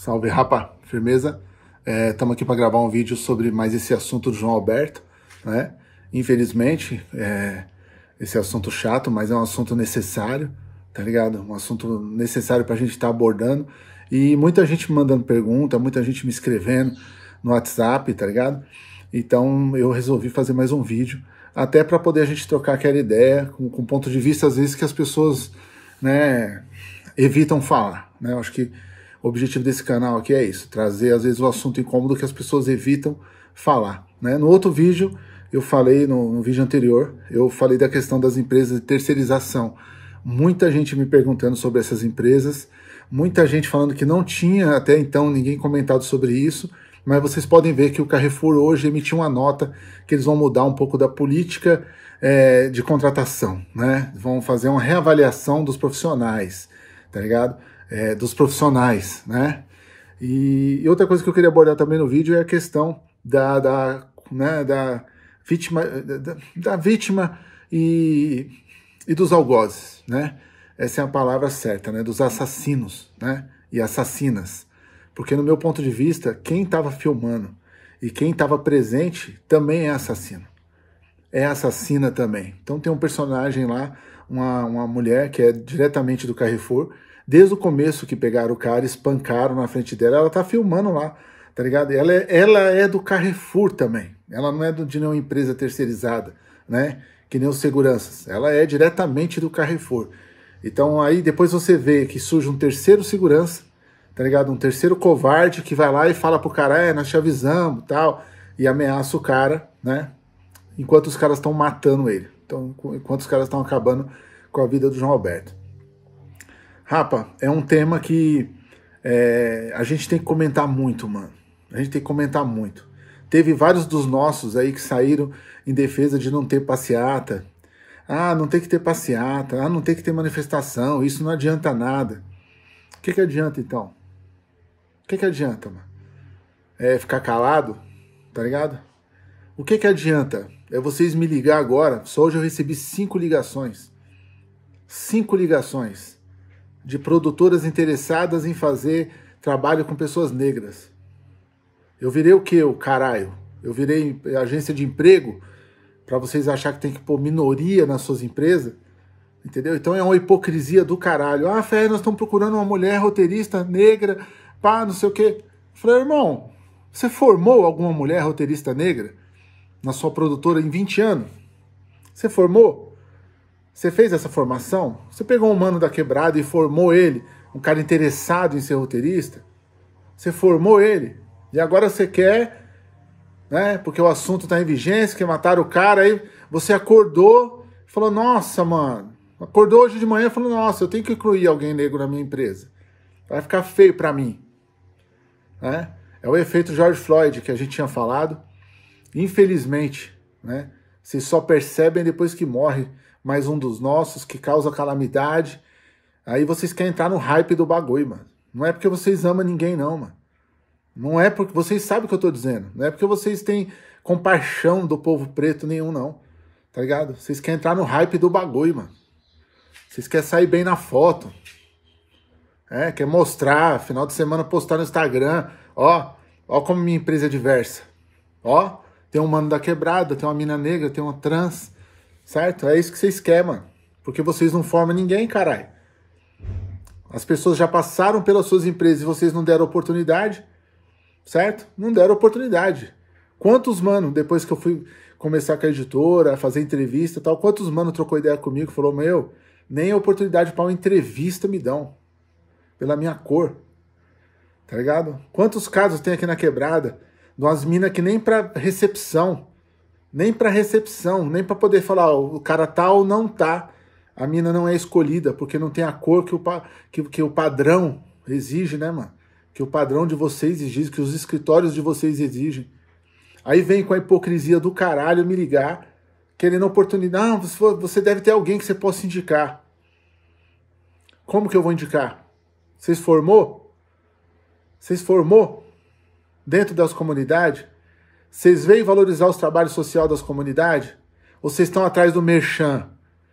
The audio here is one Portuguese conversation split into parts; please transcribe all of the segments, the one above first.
Salve, rapa, firmeza? Estamos é, aqui para gravar um vídeo sobre mais esse assunto do João Alberto, né? Infelizmente, é, esse assunto chato, mas é um assunto necessário, tá ligado? Um assunto necessário para a gente estar tá abordando. E muita gente me mandando pergunta, muita gente me escrevendo no WhatsApp, tá ligado? Então eu resolvi fazer mais um vídeo, até para poder a gente trocar aquela ideia, com, com ponto de vista, às vezes, que as pessoas né, evitam falar. Né? Eu acho que o objetivo desse canal aqui é isso, trazer às vezes o assunto incômodo que as pessoas evitam falar. Né? No outro vídeo, eu falei, no, no vídeo anterior, eu falei da questão das empresas de terceirização. Muita gente me perguntando sobre essas empresas, muita gente falando que não tinha até então ninguém comentado sobre isso, mas vocês podem ver que o Carrefour hoje emitiu uma nota que eles vão mudar um pouco da política é, de contratação, né? Vão fazer uma reavaliação dos profissionais, tá ligado? é, dos profissionais, né? E, e, outra coisa que eu queria abordar também no vídeo é a questão da, da, né, da vítima, da, da vítima e, e dos algozes, né? Essa é a palavra certa, né? Dos assassinos, né? E assassinas. Porque no meu ponto de vista, quem estava filmando e quem estava presente também é assassino. É assassina também. Então tem um personagem lá, uma, uma mulher que é diretamente do Carrefour, desde o começo que pegaram o cara, espancaram na frente dela, ela tá filmando lá, tá ligado? Ela é, ela é do Carrefour também, ela não é do, de nenhuma empresa terceirizada, né? Que nem os seguranças, ela é diretamente do Carrefour. Então aí depois você vê que surge um terceiro segurança, tá ligado? Um terceiro covarde que vai lá e fala pro cara, é, nós te avisamos, tal, e ameaça o cara, né? Enquanto os caras estão matando ele. Então, enquanto os caras estão acabando com a vida do João Alberto. Rapa, é um tema que é, a gente tem que comentar muito, mano. A gente tem que comentar muito. Teve vários dos nossos aí que saíram em defesa de não ter passeata. Ah, não tem que ter passeata. Ah, não tem que ter manifestação. Isso não adianta nada. O que, que adianta então? O que, que adianta, mano? É ficar calado? Tá ligado? O que, que adianta? É vocês me ligar agora. Só hoje eu recebi cinco ligações. Cinco ligações de produtoras interessadas em fazer trabalho com pessoas negras. Eu virei o que, o caralho? Eu virei agência de emprego para vocês achar que tem que pôr minoria nas suas empresas, entendeu? Então é uma hipocrisia do caralho. Ah, Fer, nós estamos procurando uma mulher roteirista negra, pá, não sei o quê. falei, irmão, você formou alguma mulher roteirista negra na sua produtora em 20 anos? Você formou? Você fez essa formação? Você pegou um mano da quebrada e formou ele, um cara interessado em ser roteirista? Você formou ele e agora você quer, né? Porque o assunto está em vigência, que mataram o cara, aí você acordou e falou: Nossa, mano. Acordou hoje de manhã e falou: Nossa, eu tenho que incluir alguém negro na minha empresa. Vai ficar feio para mim. Né? É o efeito George Floyd que a gente tinha falado. Infelizmente, né? Vocês só percebem depois que morre mais um dos nossos que causa calamidade. Aí vocês querem entrar no hype do bagulho, mano. Não é porque vocês amam ninguém, não, mano. Não é porque vocês sabem o que eu tô dizendo. Não é porque vocês têm compaixão do povo preto nenhum, não. Tá ligado? Vocês querem entrar no hype do bagulho, mano. Vocês querem sair bem na foto. É, quer mostrar, final de semana postar no Instagram. Ó, ó como minha empresa é diversa. Ó, tem um mano da quebrada, tem uma mina negra, tem uma trans. Certo? É isso que vocês querem, mano. Porque vocês não formam ninguém, caralho. As pessoas já passaram pelas suas empresas e vocês não deram oportunidade. Certo? Não deram oportunidade. Quantos, mano, depois que eu fui começar com a editora, fazer entrevista e tal, quantos, mano, trocou ideia comigo, e falou, meu, nem oportunidade para uma entrevista me dão. Pela minha cor. Tá ligado? Quantos casos tem aqui na quebrada de umas minas que nem pra recepção nem para recepção, nem para poder falar oh, o cara tá ou não tá. A mina não é escolhida porque não tem a cor que o, que, que o padrão exige, né, mano? Que o padrão de vocês exige, que os escritórios de vocês exigem. Aí vem com a hipocrisia do caralho me ligar, querendo oportunidade. Não, você deve ter alguém que você possa indicar. Como que eu vou indicar? Vocês formou? Vocês formou? Dentro das comunidades? Vocês veem valorizar os trabalhos sociais das comunidades? Ou vocês estão atrás do merchan?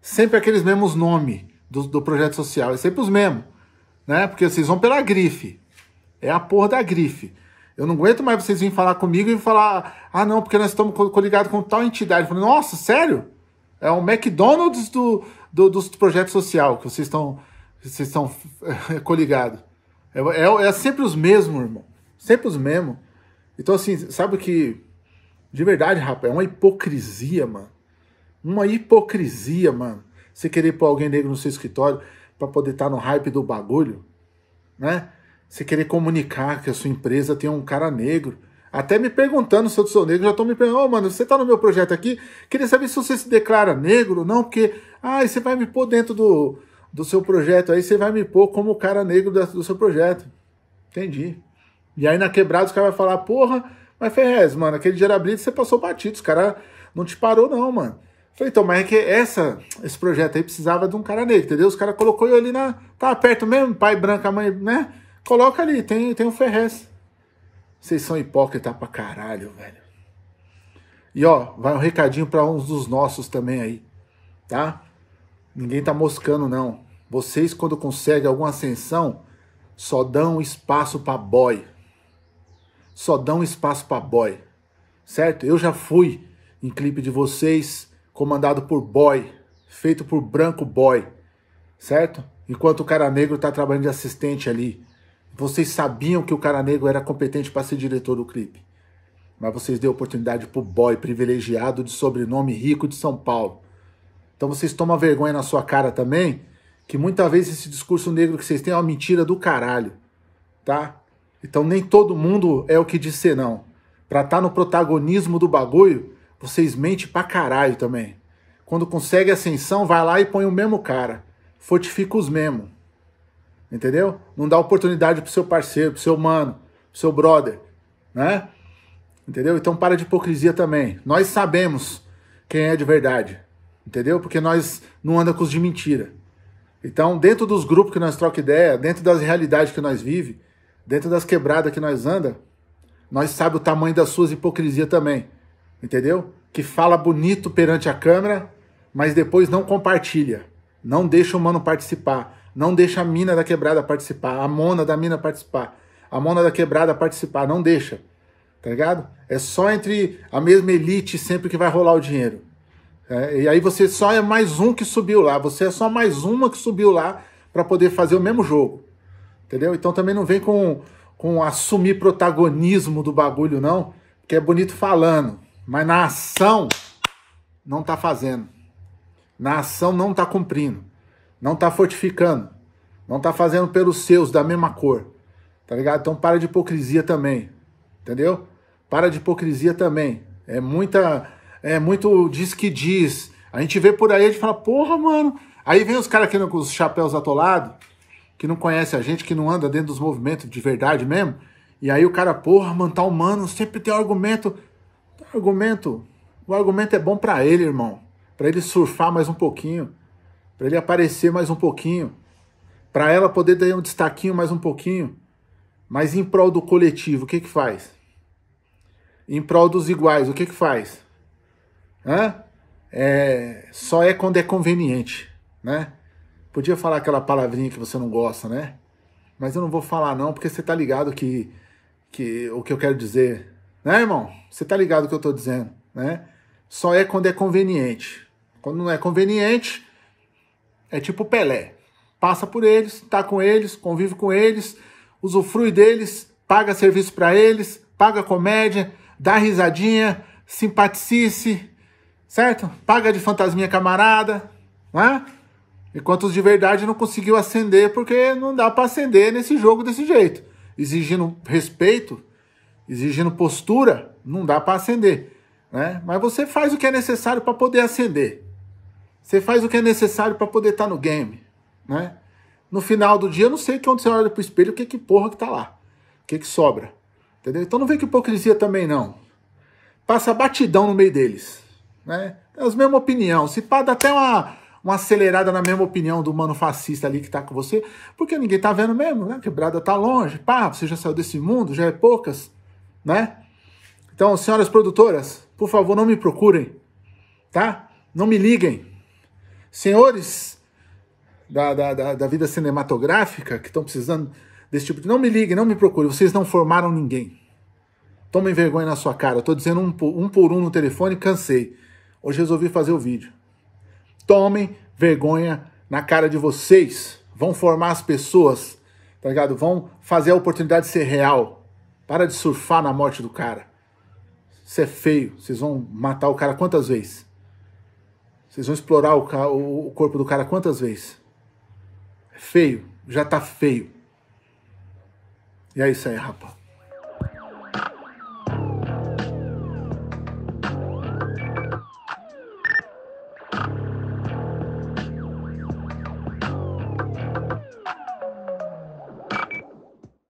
Sempre aqueles mesmos nomes do, do projeto social, é sempre os mesmos, né? Porque vocês vão pela grife, é a porra da grife. Eu não aguento mais vocês virem falar comigo e falar, ah não, porque nós estamos coligados com tal entidade. Falo, Nossa, sério? É um McDonald's do, do, do projeto social que vocês estão vocês estão eh, coligados. É, é, é sempre os mesmos, irmão. Sempre os mesmos. Então, assim, sabe o que. De verdade, rapaz, é uma hipocrisia, mano. Uma hipocrisia, mano. Você querer pôr alguém negro no seu escritório para poder estar tá no hype do bagulho, né? Você querer comunicar que a sua empresa tem um cara negro. Até me perguntando se eu sou negro, já tô me perguntando, oh, mano, você tá no meu projeto aqui, queria saber se você se declara negro ou não, porque, ah, você vai me pôr dentro do, do seu projeto aí, você vai me pôr como o cara negro do seu projeto. Entendi. E aí na quebrada os caras vão falar, porra, mas Ferrez, mano, aquele Gerabrit você passou batido, os caras não te parou não, mano. falei, então, mas é que essa, esse projeto aí precisava de um cara negro, entendeu? Os caras colocou eu ali na... Tá perto mesmo, pai branco, a mãe, né? Coloca ali, tem, tem o um Ferrez. Vocês são hipócritas pra caralho, velho. E ó, vai um recadinho para uns dos nossos também aí, tá? Ninguém tá moscando não. Vocês quando conseguem alguma ascensão, só dão espaço para boy só dão espaço para boy, certo? Eu já fui em clipe de vocês comandado por boy, feito por branco boy, certo? Enquanto o cara negro tá trabalhando de assistente ali. Vocês sabiam que o cara negro era competente para ser diretor do clipe. Mas vocês deu oportunidade pro boy privilegiado de sobrenome rico de São Paulo. Então vocês tomam vergonha na sua cara também, que muitas vezes esse discurso negro que vocês têm é uma mentira do caralho, tá? Então nem todo mundo é o que diz ser não. Pra estar tá no protagonismo do bagulho, vocês mentem pra caralho também. Quando consegue ascensão, vai lá e põe o mesmo cara. Fortifica os mesmos. Entendeu? Não dá oportunidade pro seu parceiro, pro seu mano, pro seu brother, né? Entendeu? Então para de hipocrisia também. Nós sabemos quem é de verdade, entendeu? Porque nós não andamos com os de mentira. Então, dentro dos grupos que nós troca ideia, dentro das realidades que nós vivemos dentro das quebradas que nós anda, nós sabe o tamanho das suas hipocrisia também, entendeu? Que fala bonito perante a câmera, mas depois não compartilha, não deixa o mano participar, não deixa a mina da quebrada participar, a mona da mina participar, a mona da quebrada participar, não deixa, tá ligado? É só entre a mesma elite sempre que vai rolar o dinheiro. É, e aí você só é mais um que subiu lá, você é só mais uma que subiu lá para poder fazer o mesmo jogo. Entendeu? Então também não vem com, com assumir protagonismo do bagulho, não. Porque é bonito falando, mas na ação não tá fazendo. Na ação não tá cumprindo. Não tá fortificando. Não tá fazendo pelos seus da mesma cor. Tá ligado? Então para de hipocrisia também. Entendeu? Para de hipocrisia também. É muita. É muito diz que diz. A gente vê por aí, a gente fala, porra, mano. Aí vem os caras aqui com os chapéus atolados, que não conhece a gente, que não anda dentro dos movimentos de verdade mesmo. E aí o cara, porra, mano, tá humano, sempre tem argumento. Argumento. O argumento é bom para ele, irmão. Para ele surfar mais um pouquinho. Para ele aparecer mais um pouquinho. Para ela poder dar um destaquinho mais um pouquinho. Mas em prol do coletivo, o que que faz? Em prol dos iguais, o que que faz? Hã? É, só é quando é conveniente, né? Podia falar aquela palavrinha que você não gosta, né? Mas eu não vou falar não, porque você tá ligado que, que o que eu quero dizer, né, irmão? Você tá ligado o que eu tô dizendo, né? Só é quando é conveniente. Quando não é conveniente, é tipo Pelé. Passa por eles, tá com eles, convive com eles, usufrui deles, paga serviço para eles, paga comédia, dá risadinha, simpaticice, certo? Paga de fantasminha camarada, né? Enquanto os de verdade não conseguiu acender porque não dá para acender nesse jogo desse jeito. Exigindo respeito, exigindo postura, não dá para acender, né? Mas você faz o que é necessário para poder acender. Você faz o que é necessário para poder estar tá no game, né? No final do dia, eu não sei que onde você olha pro espelho, o que que porra que tá lá? O que que sobra? Entendeu? Então não vem com hipocrisia também não. Passa batidão no meio deles, né? É as mesmas opinião, se pá dá até uma uma acelerada na mesma opinião do mano fascista ali que tá com você, porque ninguém tá vendo mesmo, né? Quebrada tá longe, pá, você já saiu desse mundo, já é poucas, né? Então, senhoras produtoras, por favor, não me procurem, tá? Não me liguem. Senhores da, da, da, da vida cinematográfica que estão precisando desse tipo de. Não me liguem, não me procurem, vocês não formaram ninguém. Tomem vergonha na sua cara. Eu tô dizendo um um, por um no telefone, cansei. Hoje resolvi fazer o vídeo. Tomem vergonha na cara de vocês. Vão formar as pessoas, tá ligado? Vão fazer a oportunidade ser real. Para de surfar na morte do cara. Isso é feio. Vocês vão matar o cara quantas vezes? Vocês vão explorar o, o corpo do cara quantas vezes? É feio. Já tá feio. E é isso aí, rapaz.